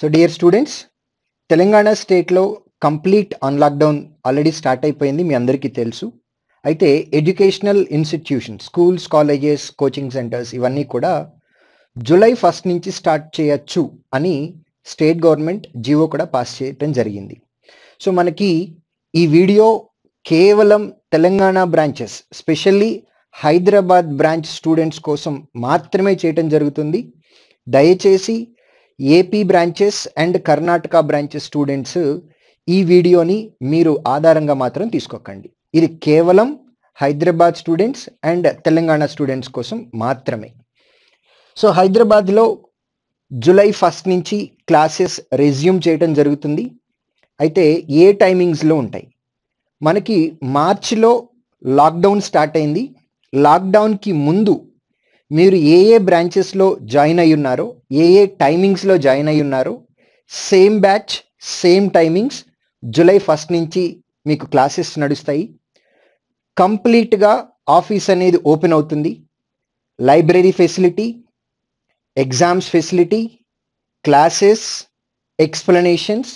so dear students Telangana స్టేట్లో complete అన్లాక్డౌన్ already start అయిపోయింది మీ అందరికీ తెలుసు అయితే educational institution schools colleges coaching centres ఇవన్నీ కూడా జూలై ఫస్ట్ నుంచి స్టార్ట్ చేయొచ్చు అని స్టేట్ గవర్నమెంట్ జీవో కూడా పాస్ చేయటం జరిగింది సో మనకి ఈ వీడియో కేవలం Telangana branches specially Hyderabad branch students కోసం మాత్రమే చేయటం జరుగుతుంది దయచేసి AP branches and Karnataka branches students ఈ వీడియోని మీరు ఆధారంగా మాత్రం తీసుకోకండి ఇది కేవలం Hyderabad students and Telangana students కోసం మాత్రమే సో హైదరాబాద్లో జూలై ఫస్ట్ నుంచి క్లాసెస్ రెజ్యూమ్ చేయటం జరుగుతుంది అయితే ఏ టైమింగ్స్లో ఉంటాయి మనకి మార్చిలో లాక్డౌన్ స్టార్ట్ అయింది లాక్డౌన్కి ముందు మీరు ఏ ఏ బ్రాంచెస్లో జాయిన్ అయి ఉన్నారో ఏ ఏ టైమింగ్స్లో జాయిన్ అయి ఉన్నారో same batch same timings July first నుంచి మీకు క్లాసెస్ నడుస్తాయి కంప్లీట్గా ఆఫీస్ అనేది ఓపెన్ అవుతుంది library facility exams facility classes explanations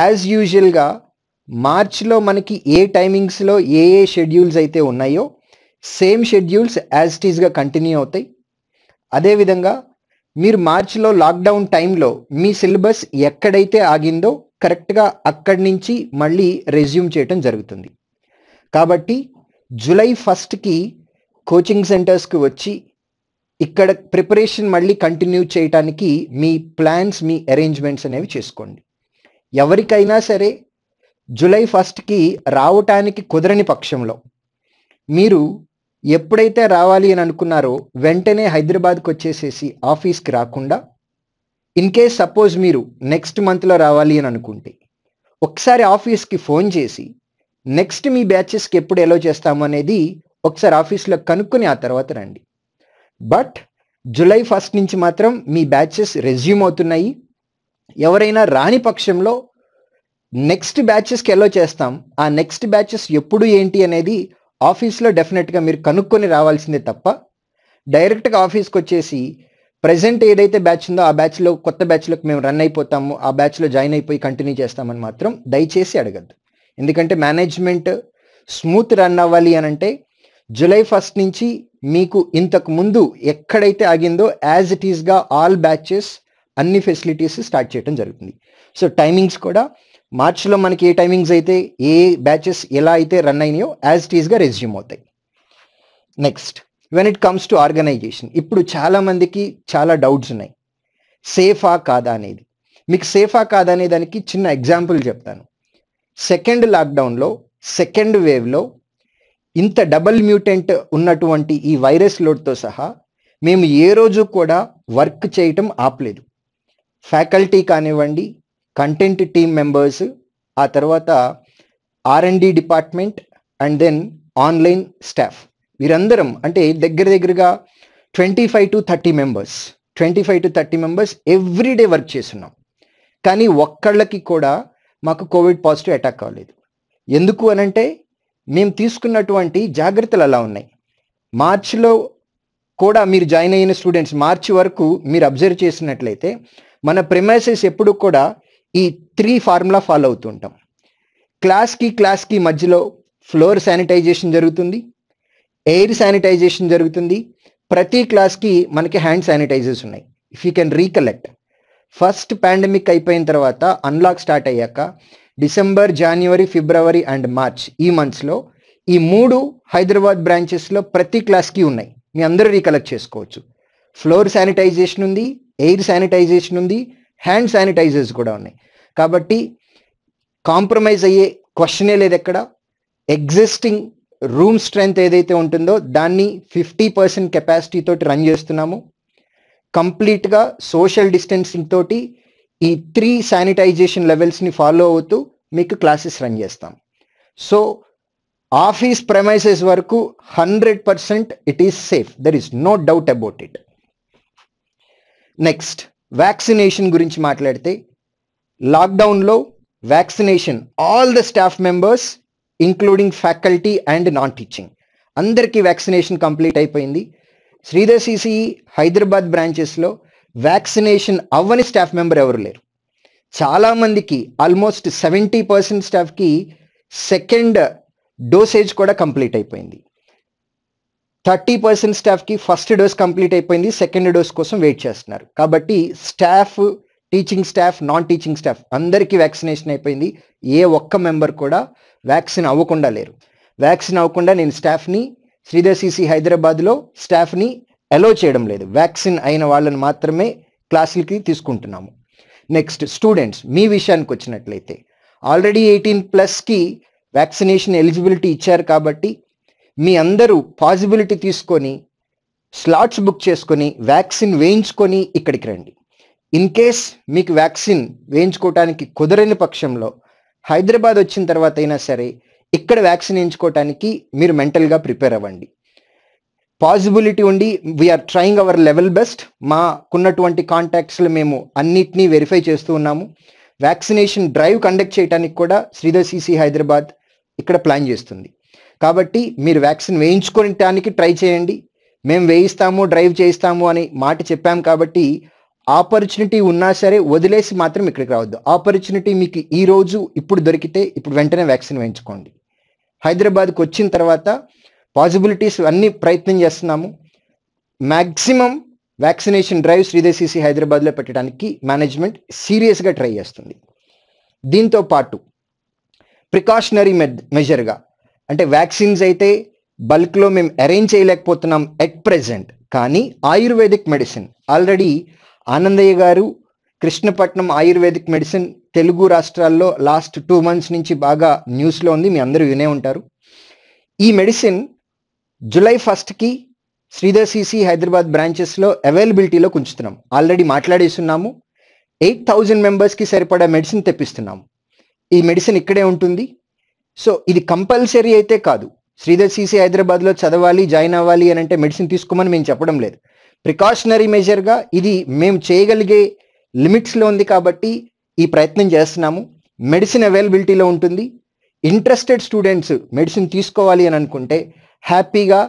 as యూజువల్గా మార్చ్లో మనకి ఏ టైమింగ్స్లో ఏ ఏ షెడ్యూల్స్ అయితే ఉన్నాయో సేమ్ షెడ్యూల్స్ యాజ్ టీజ్గా కంటిన్యూ అవుతాయి అదేవిధంగా మీరు మార్చిలో లాక్డౌన్ టైంలో మీ సిలబస్ ఎక్కడైతే ఆగిందో కరెక్ట్గా అక్కడి నుంచి మళ్ళీ రెజ్యూమ్ చేయటం జరుగుతుంది కాబట్టి జూలై ఫస్ట్కి కోచింగ్ సెంటర్స్కి వచ్చి ఇక్కడ ప్రిపరేషన్ మళ్ళీ కంటిన్యూ చేయటానికి మీ ప్లాన్స్ మీ అరేంజ్మెంట్స్ అనేవి చేసుకోండి ఎవరికైనా సరే జూలై ఫస్ట్కి రావటానికి కుదరని పక్షంలో మీరు ఎప్పుడైతే రావాలి అని అనుకున్నారో వెంటనే హైదరాబాద్కి వచ్చేసేసి ఆఫీస్కి రాకుండా ఇన్ కేస్ సపోజ్ మీరు నెక్స్ట్ మంత్లో రావాలి అని అనుకుంటే ఒకసారి ఆఫీస్కి ఫోన్ చేసి నెక్స్ట్ మీ బ్యాచెస్కి ఎప్పుడు ఎలో చేస్తాము అనేది ఒకసారి ఆఫీస్లో కనుక్కొని ఆ తర్వాత రండి బట్ జూలై ఫస్ట్ నుంచి మాత్రం మీ బ్యాచెస్ రెజ్యూమ్ అవుతున్నాయి ఎవరైనా రాని పక్షంలో నెక్స్ట్ బ్యాచెస్కి ఎలో చేస్తాం ఆ నెక్స్ట్ బ్యాచెస్ ఎప్పుడు ఏంటి అనేది ఆఫీస్లో డెఫినెట్గా మీరు కనుక్కొని రావాల్సిందే తప్ప డైరెక్ట్గా ఆఫీస్కి వచ్చేసి ప్రజెంట్ ఏదైతే బ్యాచ్ ఉందో ఆ బ్యాచ్లో కొత్త బ్యాచ్లోకి మేము రన్ అయిపోతాము ఆ బ్యాచ్లో జాయిన్ అయిపోయి కంటిన్యూ చేస్తామని మాత్రం దయచేసి అడగద్దు ఎందుకంటే మేనేజ్మెంట్ స్మూత్ రన్ అవ్వాలి అని అంటే జూలై ఫస్ట్ నుంచి మీకు ఇంతకు ముందు ఎక్కడైతే ఆగిందో యాజ్ ఇట్ ఈస్గా ఆల్ బ్యాచెస్ అన్ని ఫెసిలిటీస్ స్టార్ట్ చేయడం జరుగుతుంది సో టైమింగ్స్ కూడా మార్చిలో మనకి ఏ టైమింగ్స్ అయితే ఏ బ్యాచెస్ ఎలా అయితే రన్ అయినాయో యాజ్ ఈజ్గా రెజ్యూమ్ అవుతాయి next when it comes to organisation ఇప్పుడు చాలామందికి చాలా డౌట్స్ ఉన్నాయి సేఫా కాదా అనేది మీకు సేఫా కాదా అనే దానికి చిన్న ఎగ్జాంపుల్ చెప్తాను సెకండ్ లాక్డౌన్లో సెకండ్ వేవ్లో ఇంత డబల్ మ్యూటెంట్ ఉన్నటువంటి ఈ వైరస్ లోడ్తో సహా మేము ఏ రోజు కూడా వర్క్ చేయటం ఆపలేదు ఫ్యాకల్టీ కానివ్వండి కంటెంట్ టీమ్ మెంబర్స్ ఆ తర్వాత RMD department and then online staff వీరందరం అంటే దగ్గర దగ్గరగా twenty five to thirty members twenty five to thirty members everyday work చేస్తున్నాం కానీ ఒక్కళ్ళకి కూడా మాకు కోవిడ్ పాజిటివ్ అటాక్ అవ్వలేదు ఎందుకు అనంటే మేము తీసుకున్నటువంటి జాగ్రత్తలు అలా ఉన్నాయి మార్చిలో కూడా మీరు జాయిన్ అయిన స్టూడెంట్స్ మార్చి వరకు మీరు అబ్జర్వ్ చేసినట్లయితే మన ప్రిమైసెస్ ఎప్పుడు కూడా ఈ త్రీ ఫార్ములా ఫాలో ఉంటాం క్లాస్కి క్లాస్కి మధ్యలో ఫ్లోర్ శానిటైజేషన్ జరుగుతుంది ఎయిర్ శానిటైజేషన్ జరుగుతుంది ప్రతి క్లాస్కి మనకి హ్యాండ్ శానిటైజర్స్ ఉన్నాయి if you can recollect first pandemic అయిపోయిన తర్వాత అన్లాక్ స్టార్ట్ అయ్యాక డిసెంబర్ జనవరి ఫిబ్రవరి అండ్ మార్చ్ ఈ మంత్స్లో ఈ మూడు హైదరాబాద్ బ్రాంచెస్లో ప్రతి క్లాస్కి ఉన్నాయి మీ అందరూ రీకలెక్ట్ చేసుకోవచ్చు ఫ్లోర్ శానిటైజేషన్ ఉంది ఎయిర్ శానిటైజేషన్ ఉంది హ్యాండ్ శానిటైజర్స్ కూడా ఉన్నాయి కాబట్టి కాంప్రమైజ్ అయ్యే క్వశ్చనే లేదు ఎక్కడ ఎగ్జిస్టింగ్ రూమ్ స్ట్రెంగ్త్ ఏదైతే ఉంటుందో దాన్ని ఫిఫ్టీ పర్సెంట్ కెపాసిటీ తోటి రన్ చేస్తున్నాము కంప్లీట్గా సోషల్ డిస్టెన్సింగ్ తోటి ఈ త్రీ శానిటైజేషన్ లెవెల్స్ని ఫాలో అవుతూ మీకు క్లాసెస్ రన్ చేస్తాం సో ఆఫీస్ ప్రమైసెస్ వరకు hundred percent it is safe there is no doubt about it next vaccination గురించి మాట్లాడితే లాక్డౌన్లో vaccination all the staff members including faculty and non teaching అందరికీ vaccination complete అయిపోయింది Sridhar CCE Hyderabad బ్రాంచెస్లో vaccination అవ్వని staff member ఎవరు లేరు చాలామందికి ఆల్మోస్ట్ సెవెంటీ పర్సెంట్ స్టాఫ్కి సెకండ్ డోసేజ్ కూడా కంప్లీట్ అయిపోయింది థర్టీ పర్సెంట్ స్టాఫ్కి ఫస్ట్ డోస్ కంప్లీట్ అయిపోయింది సెకండ్ డోస్ కోసం వెయిట్ చేస్తున్నారు కాబట్టి staff teaching staff non teaching staff అందరికీ వ్యాక్సినేషన్ అయిపోయింది ఏ ఒక్క మెంబర్ కూడా వ్యాక్సిన్ అవ్వకుండా లేరు వ్యాక్సిన్ అవ్వకుండా నేను స్టాఫ్ని శ్రీధర్ సిసి హైదరాబాద్లో స్టాఫ్ని అలో చేయడం లేదు వ్యాక్సిన్ అయిన వాళ్ళని మాత్రమే క్లాసులకి తీసుకుంటున్నాము నెక్స్ట్ స్టూడెంట్స్ మీ విషయానికి వచ్చినట్లయితే ఆల్రెడీ ఎయిటీన్ ప్లస్కి వ్యాక్సినేషన్ ఎలిజిబిలిటీ ఇచ్చారు కాబట్టి మీ అందరూ పాజిబిలిటీ తీసుకొని స్లాట్స్ బుక్ చేసుకొని వ్యాక్సిన్ వేయించుకొని ఇక్కడికి రండి ఇన్ కేస్ మీకు వ్యాక్సిన్ వేయించుకోవటానికి కుదరని పక్షంలో హైదరాబాద్ వచ్చిన తర్వాత అయినా సరే ఇక్కడ వ్యాక్సిన్ వేయించుకోవటానికి మీరు మెంటల్గా ప్రిపేర్ అవ్వండి పాజిబిలిటీ ఉండి we're trying our level best మాకున్నటువంటి కాంటాక్ట్స్లో మేము అన్నిటినీ వెరిఫై చేస్తూ ఉన్నాము వ్యాక్సినేషన్ డ్రైవ్ కండక్ట్ చేయడానికి కూడా శ్రీధర్ సిసి హైదరాబాద్ ఇక్కడ ప్లాన్ చేస్తుంది కాబట్టి మీరు వ్యాక్సిన్ వేయించుకోవటానికి ట్రై చేయండి మేము వేయిస్తాము డ్రైవ్ చేయిస్తాము అని మాట చెప్పాం కాబట్టి ఆపర్చునిటీ ఉన్నా సరే వదిలేసి మాత్రం ఇక్కడికి రావద్దు ఆపర్చునిటీ మీకు ఈరోజు ఇప్పుడు దొరికితే ఇప్పుడు వెంటనే వ్యాక్సిన్ వేయించుకోండి హైదరాబాద్కి వచ్చిన తర్వాత పాజిబిలిటీస్ అన్నీ ప్రయత్నం చేస్తున్నాము మ్యాక్సిమం వ్యాక్సినేషన్ డ్రైవ్ శ్రీదేశీసీ హైదరాబాద్లో పెట్టడానికి మేనేజ్మెంట్ సీరియస్గా ట్రై చేస్తుంది దీంతో పాటు ప్రికాషనరీ మెజర్గా అంటే వ్యాక్సిన్స్ అయితే బల్క్లో మేము అరేంజ్ చేయలేకపోతున్నాం ఎట్ ప్రెజెంట్ కానీ ayurvedic medicine already Anandaiah garu Krishnapatnam ayurvedic medicine Telugu రాష్ట్రాల్లో లాస్ట్ టూ మంత్స్ నుంచి బాగా న్యూస్లో ఉంది మీ అందరూ వినే ఉంటారు ఈ మెడిసిన్ జూలై ఫస్ట్కి శ్రీధర్ సిసి హైదరాబాద్ బ్రాంచెస్లో అవైలబిలిటీలో ఉంచుతున్నాం ఆల్రెడీ మాట్లాడేస్తున్నాము ఎయిట్ థౌజండ్ మెంబర్స్కి సరిపడా మెడిసిన్ తెప్పిస్తున్నాము ఈ మెడిసిన్ ఇక్కడే ఉంటుంది సో ఇది కంపల్సరీ అయితే కాదు శ్రీధర్ సిసి హైదరాబాద్లో చదవాలి జాయిన్ అవ్వాలి అని అంటే మెడిసిన్ తీసుకోమని మేము చెప్పడం లేదు ప్రికాషనరీ మెజర్గా ఇది మేము చేయగలిగే లిమిట్స్లో ఉంది కాబట్టి ఈ ప్రయత్నం చేస్తున్నాము మెడిసిన్ అవైలబిలిటీలో ఉంటుంది ఇంట్రెస్టెడ్ స్టూడెంట్స్ మెడిసిన్ తీసుకోవాలి అని అనుకుంటే హ్యాపీగా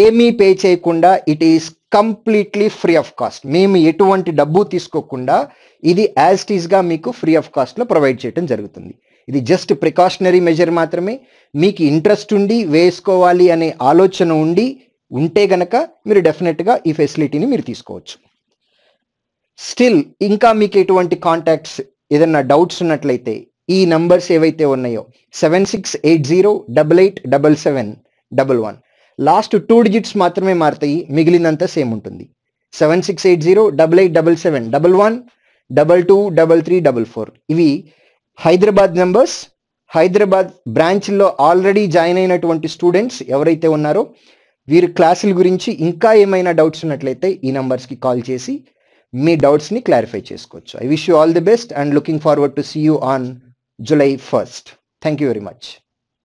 ఏమీ పే చేయకుండా it is completely free of cost మేము ఎటువంటి డబ్బు తీసుకోకుండా ఇది యాజ్ టీజ్గా మీకు ఫ్రీ ఆఫ్ కాస్ట్లో ప్రొవైడ్ చేయడం జరుగుతుంది ఇది జస్ట్ ప్రికాషనరీ మెజర్ మాత్రమే మీకు ఇంట్రెస్ట్ ఉండి వేసుకోవాలి అనే ఆలోచన ఉండి ఉంటే గనక మీరు డెఫినెట్గా ఈ ఫెసిలిటీని మీరు తీసుకోవచ్చు స్టిల్ ఇంకా మీకు ఎటువంటి కాంటాక్ట్స్ ఏదైనా డౌట్స్ ఉన్నట్లయితే ఈ నంబర్స్ ఏవైతే ఉన్నాయో seven six eight zero double eight double seven double one last two digits మాత్రమే మారుతాయి మిగిలినంతా సేమ్ ఉంటుంది seven six eight zero double eight double seven double one double two double three double four ఇవి Hyderabad numbers Hyderabad బ్రాంచ్లో already join అయినటువంటి students ఎవరైతే ఉన్నారో వీరి క్లాసుల గురించి ఇంకా ఏమైనా డౌట్స్ ఉన్నట్లయితే ఈ నెంబర్స్కి కాల్ చేసి మీ డౌట్స్ని క్లారిఫై చేసుకోవచ్చు I wish you all the best and looking forward to see you on July first thank you very much